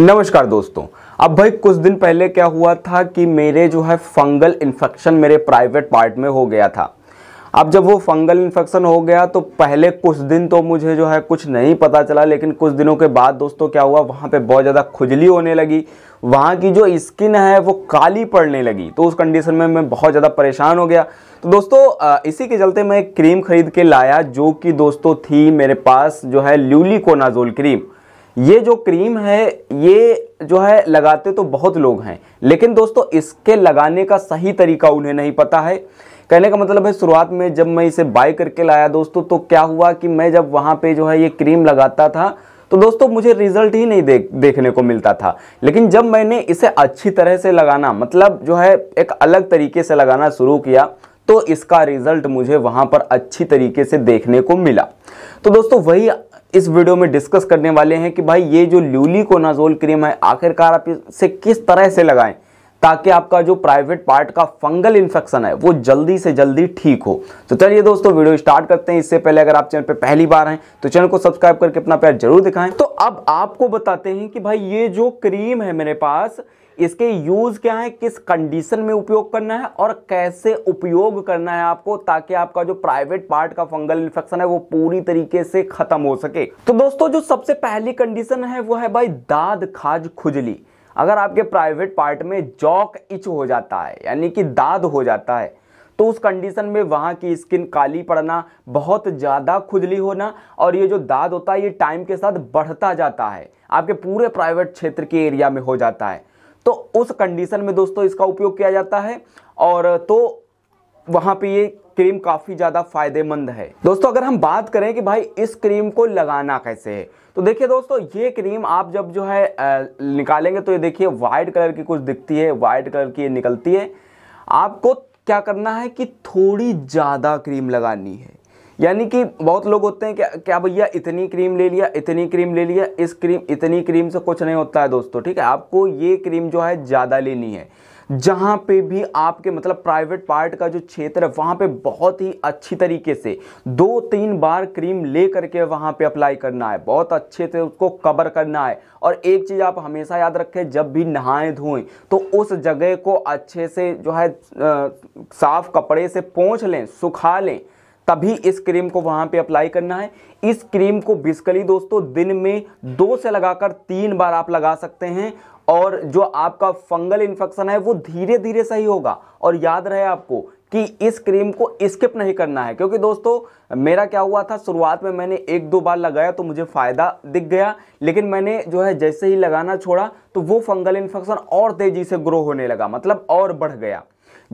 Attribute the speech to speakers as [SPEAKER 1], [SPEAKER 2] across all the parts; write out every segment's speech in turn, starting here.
[SPEAKER 1] नमस्कार दोस्तों अब भाई कुछ दिन पहले क्या हुआ था कि मेरे जो है फंगल इन्फेक्शन मेरे प्राइवेट पार्ट में हो गया था अब जब वो फंगल इन्फेक्शन हो गया तो पहले कुछ दिन तो मुझे जो है कुछ नहीं पता चला लेकिन कुछ दिनों के बाद दोस्तों क्या हुआ वहाँ पे बहुत ज़्यादा खुजली होने लगी वहाँ की जो स्किन है वो काली पड़ने लगी तो उस कंडीशन में मैं बहुत ज़्यादा परेशान हो गया तो दोस्तों इसी के चलते मैं एक क्रीम खरीद के लाया जो कि दोस्तों थी मेरे पास जो है ल्यूली कोनाजोल क्रीम ये जो क्रीम है ये जो है लगाते तो बहुत लोग हैं लेकिन दोस्तों इसके लगाने का सही तरीका उन्हें नहीं पता है कहने का मतलब है शुरुआत में जब मैं इसे बाय करके लाया दोस्तों तो क्या हुआ कि मैं जब वहाँ पे जो है ये क्रीम लगाता था तो दोस्तों मुझे रिजल्ट ही नहीं देख देखने को मिलता था लेकिन जब मैंने इसे अच्छी तरह से लगाना मतलब जो है एक अलग तरीके से लगाना शुरू किया तो इसका रिजल्ट मुझे वहाँ पर अच्छी तरीके से देखने को मिला तो दोस्तों वही इस वीडियो में डिस्कस करने वाले हैं कि भाई ये जो ल्यूली कोनाजोल क्रीम है आखिरकार आप इसे किस तरह से लगाएं ताकि आपका जो प्राइवेट पार्ट का फंगल इन्फेक्शन है वो जल्दी से जल्दी ठीक हो तो चलिए दोस्तों वीडियो स्टार्ट करते हैं इससे पहले अगर आप चैनल पर पहली बार हैं तो चैनल को सब्सक्राइब करके अपना प्यार जरूर दिखाएं तो अब आपको बताते हैं कि भाई ये जो क्रीम है मेरे पास इसके यूज क्या है किस कंडीशन में उपयोग करना है और कैसे उपयोग करना है आपको ताकि आपका जो प्राइवेट पार्ट का फंगल इन्फेक्शन है वो पूरी तरीके से खत्म हो सके तो दोस्तों जो सबसे पहली कंडीशन है वो है भाई दाद खाज खुजली अगर आपके प्राइवेट पार्ट में जॉक इच हो जाता है यानी कि दाद हो जाता है तो उस कंडीशन में वहाँ की स्किन काली पड़ना बहुत ज़्यादा खुजली होना और ये जो दाद होता है ये टाइम के साथ बढ़ता जाता है आपके पूरे प्राइवेट क्षेत्र के एरिया में हो जाता है तो उस कंडीशन में दोस्तों इसका उपयोग किया जाता है और तो वहाँ पे ये क्रीम काफ़ी ज़्यादा फायदेमंद है दोस्तों अगर हम बात करें कि भाई इस क्रीम को लगाना कैसे है तो देखिए दोस्तों ये क्रीम आप जब जो है निकालेंगे तो ये देखिए व्हाइट कलर की कुछ दिखती है व्हाइट कलर की निकलती है आपको क्या करना है कि थोड़ी ज़्यादा क्रीम लगानी है यानी कि बहुत लोग होते हैं क्या क्या भैया इतनी क्रीम ले लिया इतनी क्रीम ले लिया इस क्रीम इतनी क्रीम से कुछ नहीं होता है दोस्तों ठीक है आपको ये क्रीम जो है ज़्यादा लेनी है जहाँ पे भी आपके मतलब प्राइवेट पार्ट का जो क्षेत्र है वहाँ पे बहुत ही अच्छी तरीके से दो तीन बार क्रीम ले करके वहाँ पे अप्लाई करना है बहुत अच्छे से उसको कवर करना है और एक चीज़ आप हमेशा याद रखें जब भी नहाएं धोएं तो उस जगह को अच्छे से जो है साफ़ कपड़े से पोंछ लें सुखा लें तभी इस क्रीम को वहां पे अप्लाई करना है इस क्रीम को बेसिकली दोस्तों दिन में दो से लगाकर तीन बार आप लगा सकते हैं और जो आपका फंगल इन्फेक्शन है वो धीरे धीरे सही होगा और याद रहे आपको कि इस क्रीम को स्किप नहीं करना है क्योंकि दोस्तों मेरा क्या हुआ था शुरुआत में मैंने एक दो बार लगाया तो मुझे फ़ायदा दिख गया लेकिन मैंने जो है जैसे ही लगाना छोड़ा तो वो फंगल इन्फेक्शन और तेज़ी से ग्रो होने लगा मतलब और बढ़ गया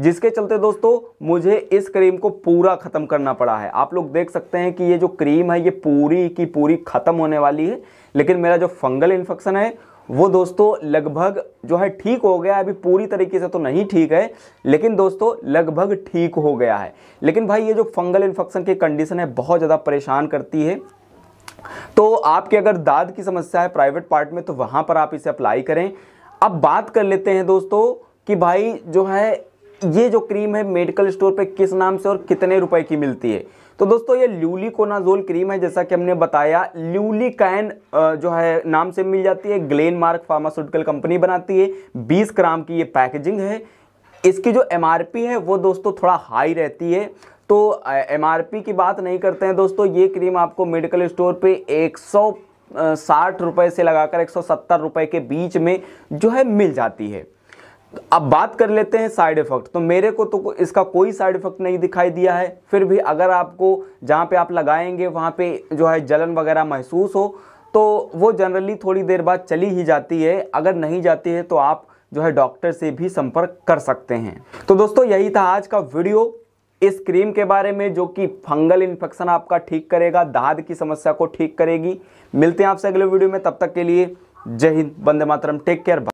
[SPEAKER 1] जिसके चलते दोस्तों मुझे इस क्रीम को पूरा ख़त्म करना पड़ा है आप लोग देख सकते हैं कि ये जो क्रीम है ये पूरी की पूरी ख़त्म होने वाली है लेकिन मेरा जो फंगल इन्फेक्शन है वो दोस्तों लगभग जो है ठीक हो गया अभी पूरी तरीके से तो नहीं ठीक है लेकिन दोस्तों लगभग ठीक हो गया है लेकिन भाई ये जो फंगल इन्फेक्शन की कंडीशन है बहुत ज़्यादा परेशान करती है तो आपके अगर दाद की समस्या है प्राइवेट पार्ट में तो वहाँ पर आप इसे अप्लाई करें अब बात कर लेते हैं दोस्तों कि भाई जो है ये जो क्रीम है मेडिकल स्टोर पे किस नाम से और कितने रुपए की मिलती है तो दोस्तों ये ल्यूलिकोनाजोल क्रीम है जैसा कि हमने बताया ल्यूलिकैन जो है नाम से मिल जाती है ग्लेन मार्क फार्मास्यूटिकल कंपनी बनाती है बीस ग्राम की ये पैकेजिंग है इसकी जो एम है वो दोस्तों थोड़ा हाई रहती है तो एम की बात नहीं करते हैं दोस्तों ये क्रीम आपको मेडिकल स्टोर पर एक साठ रुपए से लगाकर एक सौ सत्तर के बीच में जो है मिल जाती है अब बात कर लेते हैं साइड इफ़ेक्ट तो मेरे को तो इसका कोई साइड इफ़ेक्ट नहीं दिखाई दिया है फिर भी अगर आपको जहाँ पे आप लगाएंगे वहाँ पे जो है जलन वगैरह महसूस हो तो वो जनरली थोड़ी देर बाद चली ही जाती है अगर नहीं जाती है तो आप जो है डॉक्टर से भी संपर्क कर सकते हैं तो दोस्तों यही था आज का वीडियो इस क्रीम के बारे में जो कि फंगल इन्फेक्शन आपका ठीक करेगा दाद की समस्या को ठीक करेगी मिलते हैं आपसे अगले वीडियो में तब तक के लिए जय हिंद बंदे मातरम टेक केयर